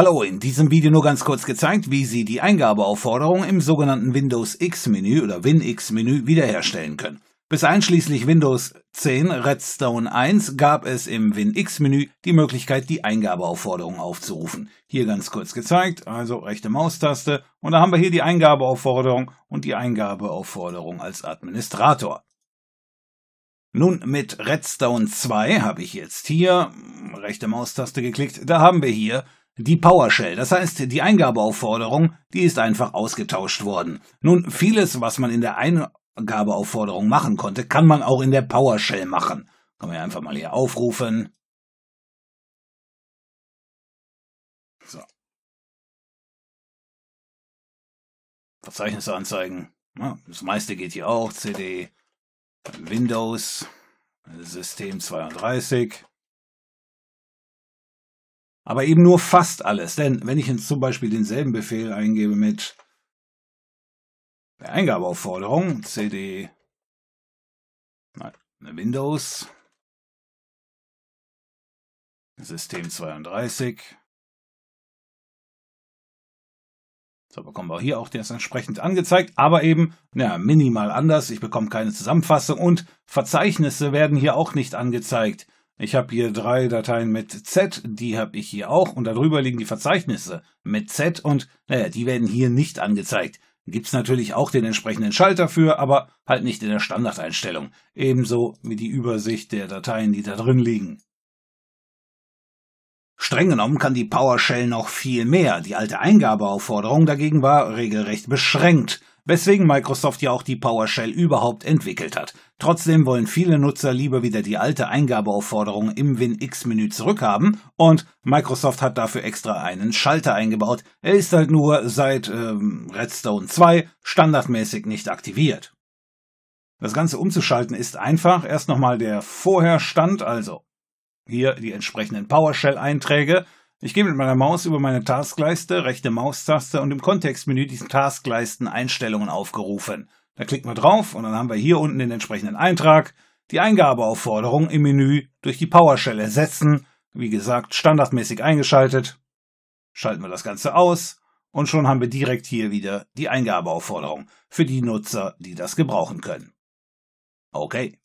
Hallo, in diesem Video nur ganz kurz gezeigt, wie Sie die Eingabeaufforderung im sogenannten Windows X-Menü oder WinX-Menü wiederherstellen können. Bis einschließlich Windows 10 Redstone 1 gab es im WinX-Menü die Möglichkeit, die Eingabeaufforderung aufzurufen. Hier ganz kurz gezeigt, also rechte Maustaste und da haben wir hier die Eingabeaufforderung und die Eingabeaufforderung als Administrator. Nun mit Redstone 2 habe ich jetzt hier rechte Maustaste geklickt, da haben wir hier die PowerShell, das heißt die Eingabeaufforderung, die ist einfach ausgetauscht worden. Nun, vieles, was man in der Eingabeaufforderung machen konnte, kann man auch in der PowerShell machen. Können wir einfach mal hier aufrufen. So. Verzeichnisse anzeigen. Ja, das meiste geht hier auch. CD Windows System 32 aber eben nur fast alles. Denn wenn ich jetzt zum Beispiel denselben Befehl eingebe mit der Eingabeaufforderung, cd Windows, System 32, So bekommen wir hier auch das entsprechend angezeigt, aber eben ja, minimal anders. Ich bekomme keine Zusammenfassung und Verzeichnisse werden hier auch nicht angezeigt. Ich habe hier drei Dateien mit Z, die habe ich hier auch und darüber liegen die Verzeichnisse mit Z und naja, die werden hier nicht angezeigt. Gibt's natürlich auch den entsprechenden Schalter für, aber halt nicht in der Standardeinstellung. Ebenso wie die Übersicht der Dateien, die da drin liegen. Streng genommen kann die PowerShell noch viel mehr. Die alte Eingabeaufforderung dagegen war regelrecht beschränkt weswegen Microsoft ja auch die PowerShell überhaupt entwickelt hat. Trotzdem wollen viele Nutzer lieber wieder die alte Eingabeaufforderung im WinX-Menü zurückhaben und Microsoft hat dafür extra einen Schalter eingebaut. Er ist halt nur seit ähm, Redstone 2 standardmäßig nicht aktiviert. Das Ganze umzuschalten ist einfach. Erst nochmal der Vorherstand, also hier die entsprechenden PowerShell-Einträge, ich gehe mit meiner Maus über meine Taskleiste, rechte Maustaste und im Kontextmenü diesen Taskleisten Einstellungen aufgerufen. Da klicken wir drauf und dann haben wir hier unten den entsprechenden Eintrag, die Eingabeaufforderung im Menü durch die PowerShell ersetzen, wie gesagt standardmäßig eingeschaltet. Schalten wir das Ganze aus und schon haben wir direkt hier wieder die Eingabeaufforderung für die Nutzer, die das gebrauchen können. Okay.